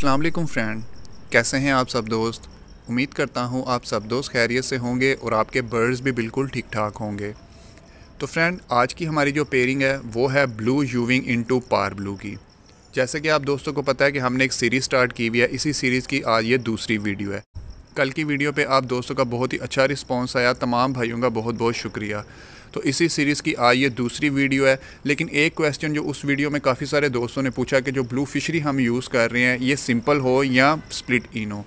अस्सलाम वालेकुम फ्रेंड कैसे हैं आप सब दोस्त उम्मीद करता हूँ आप सब दोस्त खैरियत से होंगे और आपके बर्ड्स भी बिल्कुल ठीक ठाक होंगे तो फ्रेंड आज की हमारी जो पेयरिंग है वो है ब्लू यूविंग इनटू पार ब्लू की जैसे कि आप दोस्तों को पता है कि हमने एक सीरीज़ स्टार्ट की हुई है इसी सीरीज़ की आज ये दूसरी वीडियो है कल की वीडियो पर आप दोस्तों का बहुत ही अच्छा रिस्पॉन्स आया तमाम भाइयों का बहुत बहुत शुक्रिया तो इसी सीरीज़ की आई ये दूसरी वीडियो है लेकिन एक क्वेश्चन जो उस वीडियो में काफ़ी सारे दोस्तों ने पूछा कि जो ब्लू फिशरी हम यूज़ कर रहे हैं ये सिंपल हो या स्प्लिट इन हो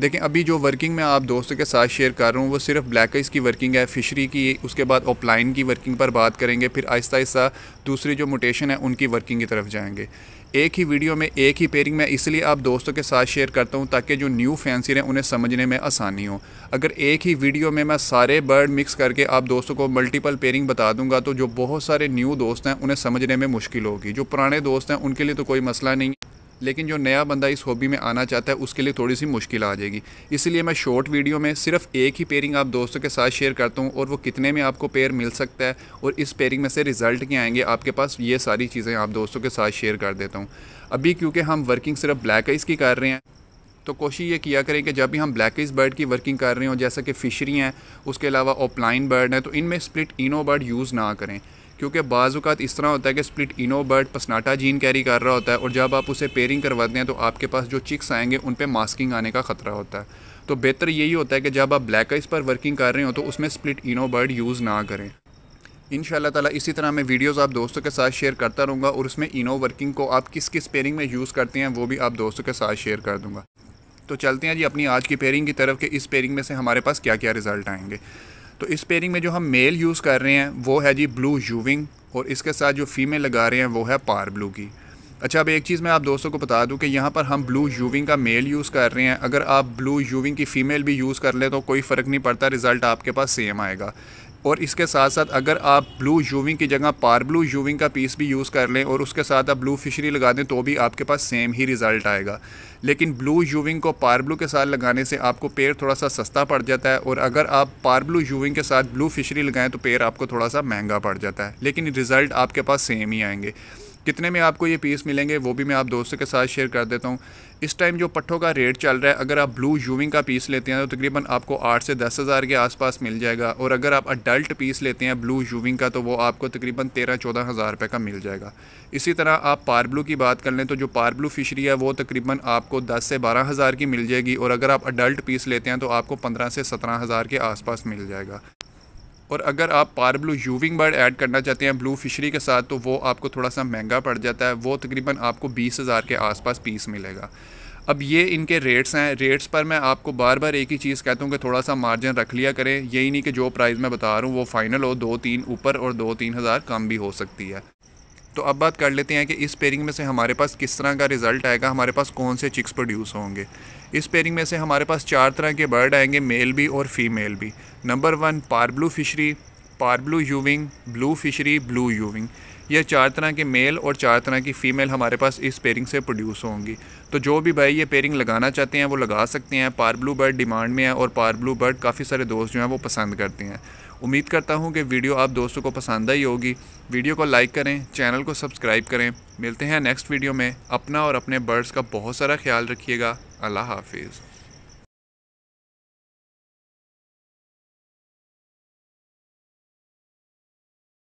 देखें अभी जो वर्किंग मैं आप दोस्तों के साथ शेयर कर रहा हूँ वो सिर्फ ब्लैक आइस की वर्किंग है फिशरी की उसके बाद ऑपलाइन की वर्किंग पर बात करेंगे फिर आहिस्ता आहिस्ता दूसरी जो मोटेशन है उनकी वर्किंग की तरफ जाएंगे एक ही वीडियो में एक ही पेयरिंग में इसलिए आप दोस्तों के साथ शेयर करता हूँ ताकि जो न्यू फैंसी हैं उन्हें समझने में आसानी हो अगर एक ही वीडियो में मैं सारे बर्ड मिक्स करके आप दोस्तों को मल्टीपल पेयरिंग बता दूंगा तो जो बहुत सारे न्यू दोस्त हैं उन्हें समझने में मुश्किल होगी जो पुराने दोस्त हैं उनके लिए तो कोई मसला नहीं लेकिन जो नया बंदा इस हॉबी में आना चाहता है उसके लिए थोड़ी सी मुश्किल आ जाएगी इसलिए मैं शॉर्ट वीडियो में सिर्फ एक ही पेयरिंग आप दोस्तों के साथ शेयर करता हूँ और वो कितने में आपको पेयर मिल सकता है और इस पेयरिंग में से रिज़ल्ट क्या आएंगे आपके पास ये सारी चीज़ें आप दोस्तों के साथ शेयर कर देता हूँ अभी क्योंकि हम वर्किंग सिर्फ ब्लैक आइस की कर रहे हैं तो कोशिश ये किया करें कि जब भी हम ब्लैक इस बर्ड की वर्किंग कर रहे हो जैसा कि फ़िशरी हैं उसके अलावा ओपलाइन बर्ड हैं तो इनमें स्प्लिट इनो बर्ड यूज़ ना करें क्योंकि बाज़ात इस तरह होता है कि स्प्लिट बर्ड पसनाटा जीन कैरी कर रहा होता है और जब आप उसे पेयरिंग करवाते हैं तो आपके पास जो चिक्स आएंगे उन पर मास्किंग आने का ख़तरा होता है तो बेहतर यही होता है कि जब आप ब्लैक आइस पर वर्किंग कर रहे हो तो उसमें स्प्लिट बर्ड यूज़ ना करें इन ताला इसी तरह मैं वीडियोस आप दोस्तों के साथ शेयर करता रहूँगा और उसमें इनो वर्किंग को आप किस किस पेयरिंग में यूज़ करते हैं वो भी आप दोस्तों के साथ शेयर कर दूँगा तो चलते हैं जी अपनी आज की पेयरिंग की तरफ कि इस पेयरिंग में से हमारे पास क्या क्या रिज़ल्ट आएंगे तो इस पेयरिंग में जो हम मेल यूज़ कर रहे हैं वो है जी ब्लू यूविंग और इसके साथ जो फीमेल लगा रहे हैं वो है पार ब्लू की अच्छा अब एक चीज़ मैं आप दोस्तों को बता दूं कि यहाँ पर हम ब्लू यूविंग का मेल यूज़ कर रहे हैं अगर आप ब्लू यूविंग की फ़ीमेल भी यूज़ कर लें तो कोई फ़र्क नहीं पड़ता रिज़ल्ट आपके पास सेम आएगा और इसके साथ साथ अगर आप ब्लू जूविंग की जगह पार ब्लू जूविंग का पीस भी यूज़ कर लें और उसके साथ आप ब्लू फिशरी लगा दें तो भी आपके पास सेम ही रिज़ल्ट आएगा लेकिन ब्लू जूविंग को पार ब्लू के साथ लगाने से आपको पेड़ थोड़ा सा सस्ता पड़ जाता है और अगर आप पार ब्लू जूविंग के साथ ब्लू फिशरी लगाएं तो पेड़ आपको थोड़ा सा महंगा पड़ जाता है लेकिन रिज़ल्ट आपके पास सेम ही आएंगे कितने में आपको ये पीस मिलेंगे वो भी मैं आप दोस्तों के साथ शेयर कर देता हूँ इस टाइम जो पट्ठों का रेट चल रहा है अगर आप ब्लू यूविंग का पीस लेते हैं तो तकरीबन आपको आठ से दस हज़ार के आसपास मिल जाएगा और अगर आप अडल्ट पीस लेते हैं ब्लू यूविंग का तो वो आपको तकरीबन तेरह चौदह हज़ार रुपये का मिल जाएगा इसी तरह आप पार ब्लू की बात कर लें तो जो पार ब्लू फिशरी है वो तकरीबन आपको दस से बारह हज़ार की मिल जाएगी और अगर आप अडल्ट पीस लेते हैं तो आपको पंद्रह से सत्रह हज़ार के आसपास मिल जाएगा और अगर आप पार ब्लू यूविंग बर्ड ऐड करना चाहते हैं ब्लू फिशरी के साथ तो वो आपको थोड़ा सा महंगा पड़ जाता है वो तकरीबन आपको बीस हज़ार के आसपास पीस मिलेगा अब ये इनके रेट्स हैं रेट्स पर मैं आपको बार बार एक ही चीज़ कहता हूँ कि थोड़ा सा मार्जिन रख लिया करें यही नहीं कि जो प्राइस मैं बता रहा हूँ वो फाइनल हो दो तीन ऊपर और दो तीन हज़ार कम भी हो सकती है तो अब बात कर लेते हैं कि इस पेयरिंग में से हमारे पास किस तरह का रिज़ल्ट आएगा हमारे पास कौन से चिक्स प्रोड्यूस होंगे इस पेयरिंग में से हमारे पास चार तरह के बर्ड आएंगे मेल भी और फीमेल भी number one parblue fishery parblue यूविंग ब्लू फिशरी ब्लू यूविंग ये चार तरह के मेल और चार तरह की फ़ीमेल हमारे पास इस पेयरिंग से प्रोड्यूस होंगी तो जो भी भाई ये पेयरिंग लगाना चाहते हैं वो लगा सकते हैं पार ब्लू बर्ड डिमांड में है और पार ब्लू बर्ड काफ़ी सारे दोस्त जो हैं वो पसंद करते हैं उम्मीद करता हूँ कि वीडियो आप दोस्तों को पसंद आई होगी वीडियो को लाइक करें चैनल को सब्सक्राइब करें मिलते हैं नेक्स्ट वीडियो में अपना और अपने बर्ड्स का बहुत सारा ख्याल रखिएगा अल्लाह हाफिज़